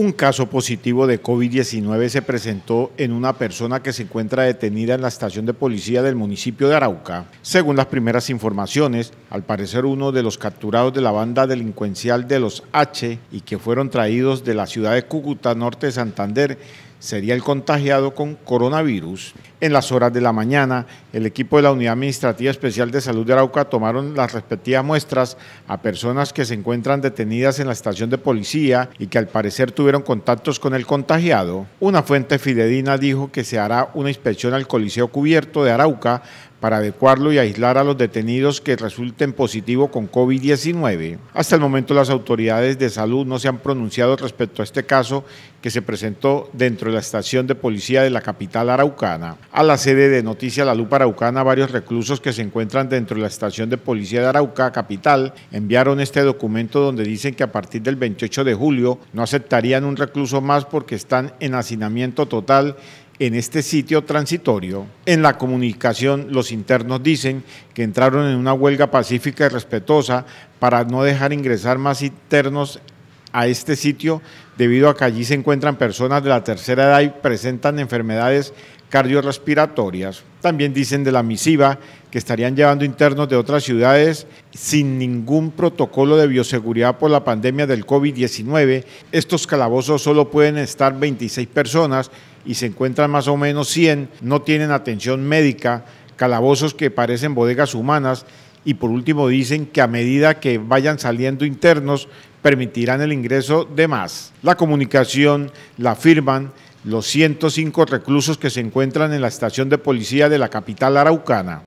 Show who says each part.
Speaker 1: Un caso positivo de COVID-19 se presentó en una persona que se encuentra detenida en la estación de policía del municipio de Arauca. Según las primeras informaciones, al parecer uno de los capturados de la banda delincuencial de los H y que fueron traídos de la ciudad de Cúcuta, norte de Santander, sería el contagiado con coronavirus. En las horas de la mañana, el equipo de la Unidad Administrativa Especial de Salud de Arauca tomaron las respectivas muestras a personas que se encuentran detenidas en la estación de policía y que al parecer tuvieron contactos con el contagiado. Una fuente fidedigna dijo que se hará una inspección al Coliseo Cubierto de Arauca para adecuarlo y aislar a los detenidos que resulten positivo con COVID-19. Hasta el momento las autoridades de salud no se han pronunciado respecto a este caso que se presentó dentro de la estación de policía de la capital araucana. A la sede de Noticia La Lupa Araucana, varios reclusos que se encuentran dentro de la estación de policía de Arauca, capital, enviaron este documento donde dicen que a partir del 28 de julio no aceptarían un recluso más porque están en hacinamiento total en este sitio transitorio. En la comunicación, los internos dicen que entraron en una huelga pacífica y respetuosa para no dejar ingresar más internos a este sitio debido a que allí se encuentran personas de la tercera edad y presentan enfermedades cardiorrespiratorias. También dicen de la misiva que estarían llevando internos de otras ciudades sin ningún protocolo de bioseguridad por la pandemia del COVID-19. Estos calabozos solo pueden estar 26 personas y se encuentran más o menos 100, no tienen atención médica, calabozos que parecen bodegas humanas y por último dicen que a medida que vayan saliendo internos permitirán el ingreso de más. La comunicación la firman los 105 reclusos que se encuentran en la estación de policía de la capital araucana.